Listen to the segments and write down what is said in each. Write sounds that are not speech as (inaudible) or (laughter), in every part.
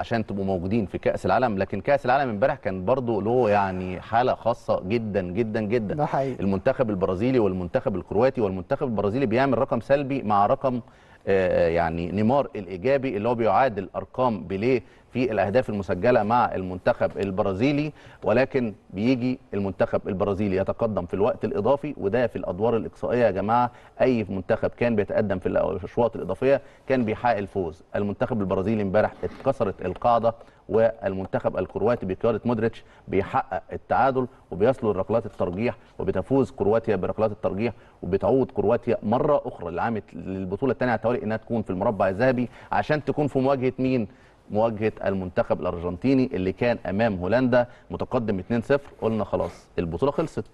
عشان تبقوا موجودين في كاس العالم لكن كاس العالم امبارح كان برضو له يعني حاله خاصه جدا جدا جدا ده المنتخب البرازيلي والمنتخب الكرواتي والمنتخب البرازيلي بيعمل رقم سلبي مع رقم آه، يعني نيمار الايجابي اللي هو بيعادل ارقام بيليه في الاهداف المسجله مع المنتخب البرازيلي ولكن بيجي المنتخب البرازيلي يتقدم في الوقت الاضافي وده في الادوار الاقصائيه يا جماعه اي منتخب كان بيتقدم في الاشواط الاضافيه كان بيحقق الفوز المنتخب البرازيلي امبارح اتكسرت القاعده والمنتخب الكرواتي بقياده مودريتش بيحقق التعادل وبيصلوا لركلات الترجيح وبتفوز كرواتيا بركلات الترجيح وبتعود كرواتيا مره اخرى للعام للبطوله الثانيه على التوالي انها تكون في المربع الذهبي عشان تكون في مواجهه مين؟ مواجهه المنتخب الارجنتيني اللي كان امام هولندا متقدم 2-0 قلنا خلاص البطوله خلصت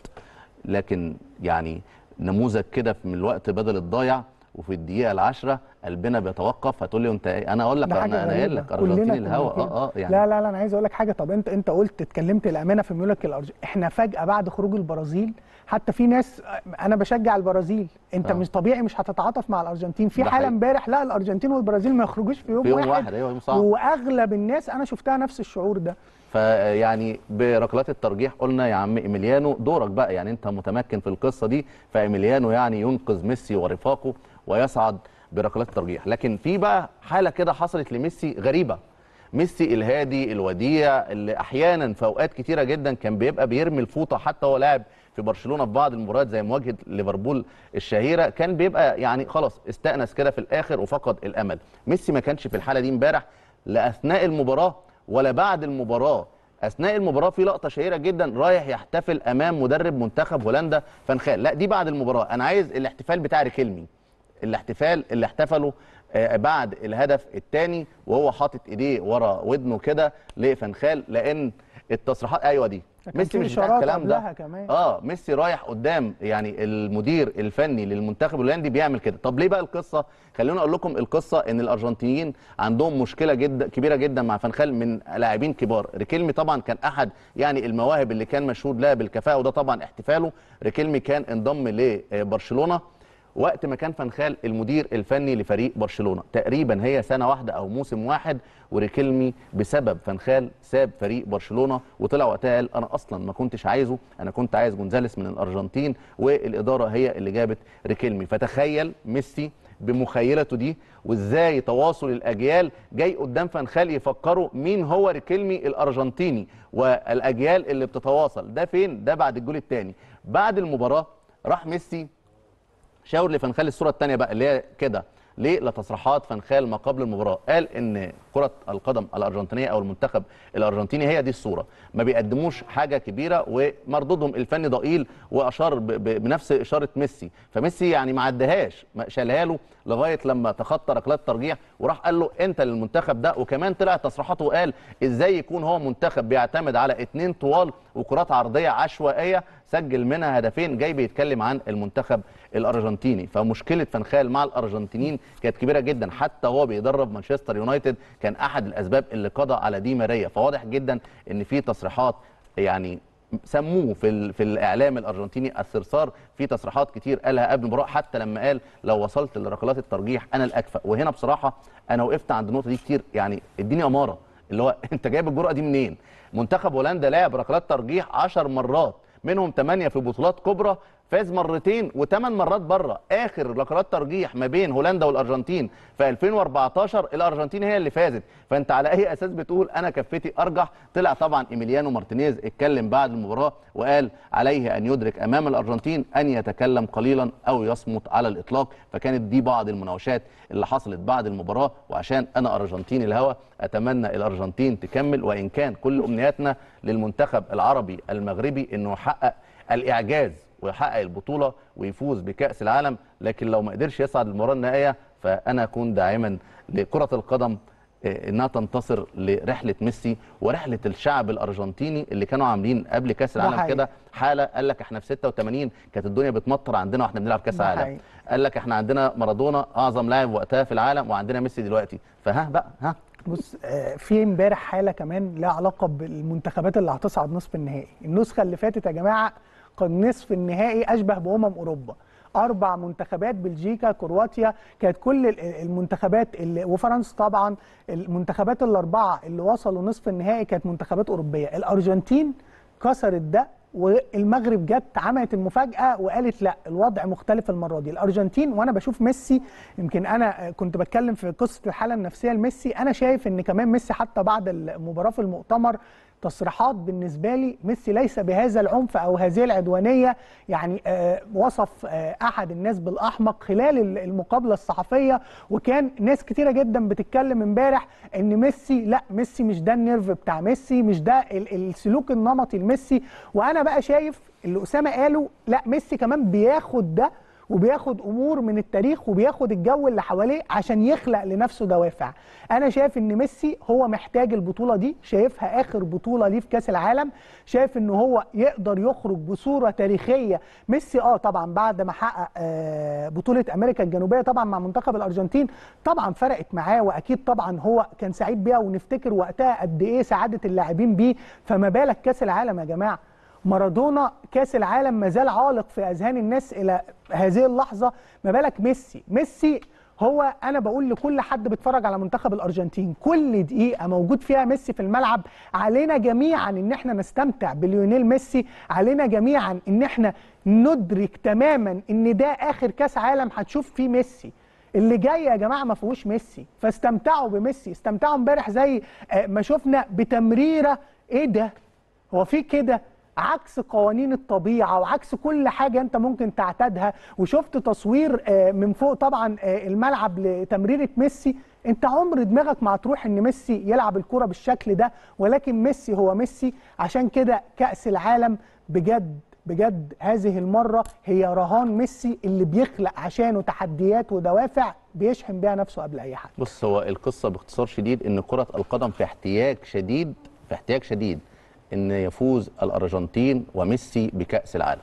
لكن يعني نموذج كده من الوقت بدل الضايع وفي الدقيقه العاشره قلبنا بيتوقف هتقول لي انت إيه؟ انا اقول لك انا انا قايل لك ارجنتين الهوا اه اه يعني لا لا لا انا عايز اقول لك حاجه طب انت انت قلت اتكلمت الامانه في ميولك الارجنتين احنا فجاه بعد خروج البرازيل حتى في ناس انا بشجع البرازيل انت آه. مش طبيعي مش هتتعاطف مع الارجنتين في حاله امبارح لا الارجنتين والبرازيل ما يخرجوش في يوم, في يوم واحد, واحد. أيوة يوم صعب. واغلب الناس انا شفتها نفس الشعور ده فيعني بركلات الترجيح قلنا يا عم ايميليانو دورك بقى يعني انت متمكن في القصه دي فايميليانو يعني ينقذ ميسي ورفاقه ويصعد بركلات الترجيح لكن في بقى حاله كده حصلت لميسي غريبه ميسي الهادي الوديع اللي احيانا في اوقات كتيره جدا كان بيبقى بيرمي الفوطه حتى هو لاعب في برشلونه في بعض المباريات زي مواجهه ليفربول الشهيره كان بيبقى يعني خلاص استأنس كده في الاخر وفقد الامل ميسي ما كانش في الحاله دي امبارح لا اثناء المباراه ولا بعد المباراه اثناء المباراه في لقطه شهيره جدا رايح يحتفل امام مدرب منتخب هولندا فنخال لا دي بعد المباراه انا عايز الاحتفال بتاع ريكيلمي الاحتفال اللي احتفلوا آه، بعد الهدف الثاني وهو حاطط ايديه ورا ودنه كده لفنخال لان التصريحات ايوه دي ميسي مش بتاع الكلام ده كمان. اه ميسي رايح قدام يعني المدير الفني للمنتخب الهولندي بيعمل كده طب ليه بقى القصه خلوني اقول لكم القصه ان الارجنتينيين عندهم مشكله جدا كبيره جدا مع فنخال من لاعبين كبار ريكيلمي طبعا كان احد يعني المواهب اللي كان مشهود لها بالكفاءه وده طبعا احتفاله ريكيلمي كان انضم لبرشلونه وقت ما كان فنخال المدير الفني لفريق برشلونه تقريبا هي سنه واحده او موسم واحد وريكيلمي بسبب فنخال ساب فريق برشلونه وطلع وقتها قال انا اصلا ما كنتش عايزه انا كنت عايز جونزاليس من الارجنتين والاداره هي اللي جابت ريكيلمي فتخيل ميسي بمخيلته دي وازاي تواصل الاجيال جاي قدام فنخال يفكروا مين هو ريكيلمي الارجنتيني والاجيال اللي بتتواصل ده فين ده بعد الجول الثاني بعد المباراه راح ميسي شاور لفنخال الصوره الثانيه بقى اللي هي كده ليه لتصريحات فنخال ما قبل المباراه قال ان كره القدم الارجنتينيه او المنتخب الارجنتيني هي دي الصوره ما بيقدموش حاجه كبيره ومردودهم الفني ضئيل واشار بنفس اشاره ميسي فميسي يعني ما عدهاش شالها له لغايه لما تخطى ركلات الترجيح وراح قال له انت للمنتخب ده وكمان طلع تصريحاته وقال ازاي يكون هو منتخب بيعتمد على اتنين طوال وكرات عرضيه عشوائيه سجل منها هدفين جاي بيتكلم عن المنتخب الارجنتيني فمشكله فنخال مع الارجنتينيين كانت كبيره جدا حتى وهو بيدرب مانشستر يونايتد كان احد الاسباب اللي قضى على دي ماريا فواضح جدا ان في تصريحات يعني سموه في في الاعلام الارجنتيني الثرثار في تصريحات كتير قالها قبل المباراه حتى لما قال لو وصلت لركلات الترجيح انا الاكفأ وهنا بصراحه انا وقفت عند النقطه دي كتير يعني اديني اماره اللي هو (laughs) انت جايب الجرأه دي منين؟ منتخب هولندا لعب ركلات ترجيح 10 مرات منهم 8 في بطولات كبرى فاز مرتين وثمان مرات بره اخر لقرات ترجيح ما بين هولندا والارجنتين في 2014 الارجنتين هي اللي فازت فانت على اي اساس بتقول انا كفتي ارجح طلع طبعا ايميليانو مارتينيز اتكلم بعد المباراه وقال عليه ان يدرك امام الارجنتين ان يتكلم قليلا او يصمت على الاطلاق فكانت دي بعض المناوشات اللي حصلت بعد المباراه وعشان انا ارجنتيني الهوى اتمنى الارجنتين تكمل وان كان كل امنياتنا للمنتخب العربي المغربي انه يحقق الاعجاز ويحقق البطوله ويفوز بكاس العالم لكن لو ما قدرش يصعد المباراة النهائيه فانا اكون داعما لكره القدم آه، انها تنتصر لرحله ميسي ورحله الشعب الارجنتيني اللي كانوا عاملين قبل كاس العالم كده حاله قال لك احنا في 86 كانت الدنيا بتمطر عندنا واحنا بنلعب كاس العالم قال لك احنا عندنا مارادونا اعظم لاعب وقتها في العالم وعندنا ميسي دلوقتي فها بقى ها بص آه، في امبارح حاله كمان لها علاقه بالمنتخبات اللي هتصعد نصف النهائي النسخه اللي فاتت يا جماعه النصف النهائي اشبه بامم اوروبا اربع منتخبات بلجيكا كرواتيا كانت كل المنتخبات اللي وفرنسا طبعا المنتخبات الاربعه اللي وصلوا نصف النهائي كانت منتخبات اوروبيه الارجنتين كسرت ده والمغرب جت عملت المفاجاه وقالت لا الوضع مختلف المره دي الارجنتين وانا بشوف ميسي يمكن انا كنت بتكلم في قصه الحاله النفسيه لميسي انا شايف ان كمان ميسي حتى بعد المباراه في المؤتمر تصريحات بالنسبه لي ميسي ليس بهذا العنف او هذه العدوانيه يعني آه، وصف آه، احد الناس بالاحمق خلال المقابله الصحفيه وكان ناس كتيره جدا بتتكلم امبارح ان ميسي لا ميسي مش ده النيرف بتاع ميسي مش ده السلوك النمطي لميسي وانا بقى شايف اللي اسامه قاله لا ميسي كمان بياخد ده وبياخد امور من التاريخ وبياخد الجو اللي حواليه عشان يخلق لنفسه دوافع انا شايف ان ميسي هو محتاج البطوله دي شايفها اخر بطوله ليه في كاس العالم شايف ان هو يقدر يخرج بصوره تاريخيه ميسي اه طبعا بعد ما حقق آه بطوله امريكا الجنوبيه طبعا مع منتخب الارجنتين طبعا فرقت معاه واكيد طبعا هو كان سعيد بيها ونفتكر وقتها قد ايه سعاده اللاعبين بيه فما بالك كاس العالم يا جماعه مارادونا كاس العالم ما زال عالق في اذهان الناس الى هذه اللحظه ما بالك ميسي ميسي هو انا بقول لكل حد بيتفرج على منتخب الارجنتين كل دقيقه موجود فيها ميسي في الملعب علينا جميعا ان احنا نستمتع بليونيل ميسي علينا جميعا ان احنا ندرك تماما ان ده اخر كاس عالم هتشوف فيه ميسي اللي جاي يا جماعه ما فيهوش ميسي فاستمتعوا بميسي استمتعوا امبارح زي آه، ما شفنا بتمريره ايه ده هو في كده عكس قوانين الطبيعه وعكس كل حاجه انت ممكن تعتادها وشفت تصوير آه، من فوق طبعا آه، الملعب لتمريره ميسي انت عمر دماغك ما هتروح ان ميسي يلعب الكره بالشكل ده ولكن ميسي هو ميسي عشان كده كاس العالم بجد بجد هذه المره هي رهان ميسي اللي بيخلق عشانه تحديات ودوافع بيشحن بيها نفسه قبل اي حد بص هو القصه باختصار شديد ان كره القدم في احتياج شديد في احتياج شديد ان يفوز الارجنتين وميسي بكاس العالم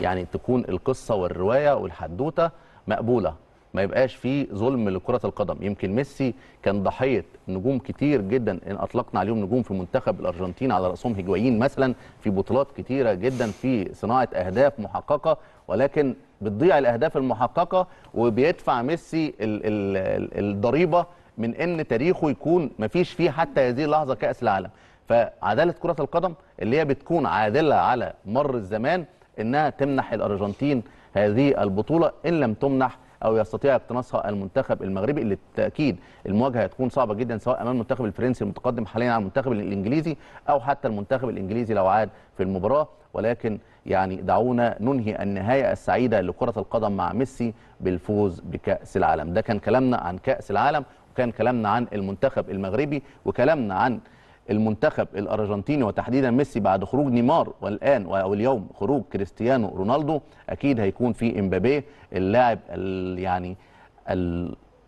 يعني تكون القصه والروايه والحدوته مقبوله ما يبقاش فيه ظلم لكره القدم يمكن ميسي كان ضحيه نجوم كتير جدا ان اطلقنا عليهم نجوم في منتخب الارجنتين على راسهم هجوايين مثلا في بطولات كتيره جدا في صناعه اهداف محققه ولكن بتضيع الاهداف المحققه وبيدفع ميسي الضريبه من ان تاريخه يكون ما فيش فيه حتى هذه اللحظه كاس العالم فعداله كره القدم اللي هي بتكون عادله على مر الزمان انها تمنح الارجنتين هذه البطوله ان لم تمنح او يستطيع اقتناصها المنتخب المغربي اللي بالتاكيد المواجهه هتكون صعبه جدا سواء امام المنتخب الفرنسي المتقدم حاليا على المنتخب الانجليزي او حتى المنتخب الانجليزي لو عاد في المباراه ولكن يعني دعونا ننهي النهايه السعيده لكره القدم مع ميسي بالفوز بكاس العالم ده كان كلامنا عن كاس العالم وكان كلامنا عن المنتخب المغربي وكلامنا عن المنتخب الارجنتيني وتحديدا ميسي بعد خروج نيمار والان او اليوم خروج كريستيانو رونالدو اكيد هيكون في امبابيه اللاعب يعني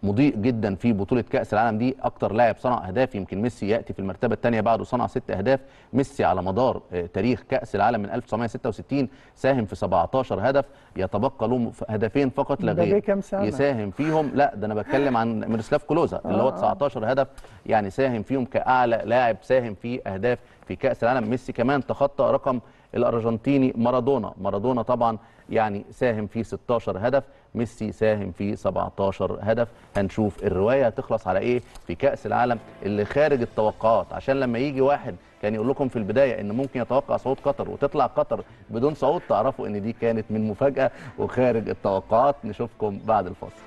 مضيء جدا في بطوله كاس العالم دي اكتر لاعب صنع اهداف يمكن ميسي ياتي في المرتبه الثانيه بعده صنع ست اهداف ميسي على مدار آه، تاريخ كاس العالم من 1966 ساهم في 17 هدف يتبقى له هدفين فقط لا غير يساهم فيهم لا ده انا بتكلم عن ميرسلاف كلوزا اللي هو 19 آه. هدف يعني ساهم فيهم كاعلى لاعب ساهم في اهداف في كاس العالم ميسي كمان تخطى رقم الارجنتيني مارادونا مارادونا طبعا يعني ساهم في 16 هدف ميسي ساهم في 17 هدف هنشوف الروايه تخلص على ايه في كاس العالم اللي خارج التوقعات عشان لما يجي واحد كان يقول لكم في البدايه ان ممكن يتوقع صعود قطر وتطلع قطر بدون صعود تعرفوا ان دي كانت من مفاجاه وخارج التوقعات نشوفكم بعد الفاصل